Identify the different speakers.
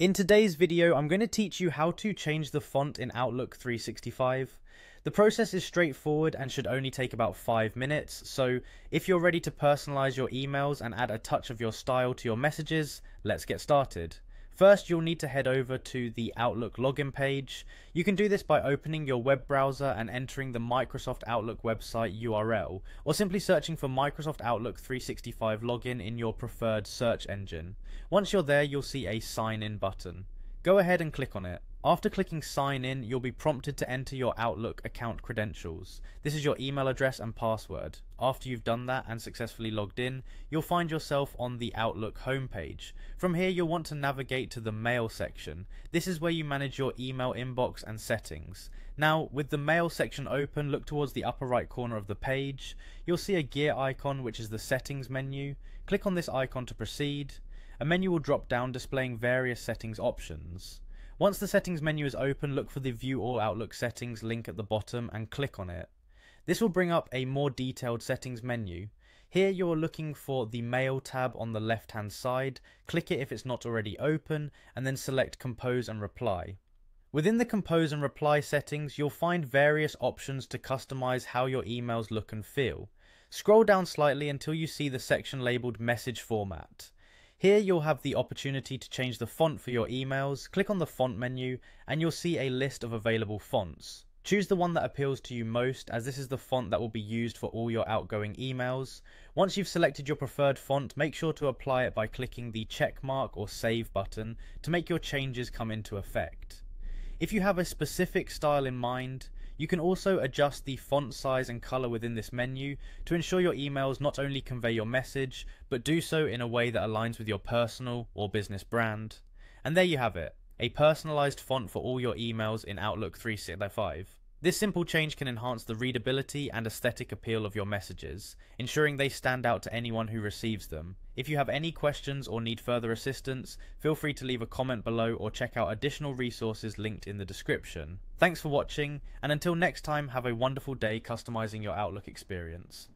Speaker 1: In today's video, I'm going to teach you how to change the font in Outlook 365. The process is straightforward and should only take about 5 minutes, so if you're ready to personalize your emails and add a touch of your style to your messages, let's get started. First, you'll need to head over to the Outlook login page. You can do this by opening your web browser and entering the Microsoft Outlook website URL, or simply searching for Microsoft Outlook 365 login in your preferred search engine. Once you're there, you'll see a sign in button. Go ahead and click on it. After clicking sign in, you'll be prompted to enter your Outlook account credentials. This is your email address and password. After you've done that and successfully logged in, you'll find yourself on the Outlook homepage. From here, you'll want to navigate to the Mail section. This is where you manage your email inbox and settings. Now, with the Mail section open, look towards the upper right corner of the page. You'll see a gear icon, which is the Settings menu. Click on this icon to proceed. A menu will drop down displaying various settings options. Once the settings menu is open, look for the view all Outlook settings link at the bottom and click on it. This will bring up a more detailed settings menu. Here you're looking for the Mail tab on the left hand side, click it if it's not already open, and then select Compose and Reply. Within the Compose and Reply settings, you'll find various options to customize how your emails look and feel. Scroll down slightly until you see the section labeled Message Format. Here you'll have the opportunity to change the font for your emails, click on the font menu and you'll see a list of available fonts. Choose the one that appeals to you most as this is the font that will be used for all your outgoing emails. Once you've selected your preferred font, make sure to apply it by clicking the check mark or save button to make your changes come into effect. If you have a specific style in mind, you can also adjust the font size and color within this menu to ensure your emails not only convey your message, but do so in a way that aligns with your personal or business brand. And there you have it, a personalized font for all your emails in Outlook 365. This simple change can enhance the readability and aesthetic appeal of your messages, ensuring they stand out to anyone who receives them. If you have any questions or need further assistance, feel free to leave a comment below or check out additional resources linked in the description. Thanks for watching, and until next time, have a wonderful day customizing your Outlook experience.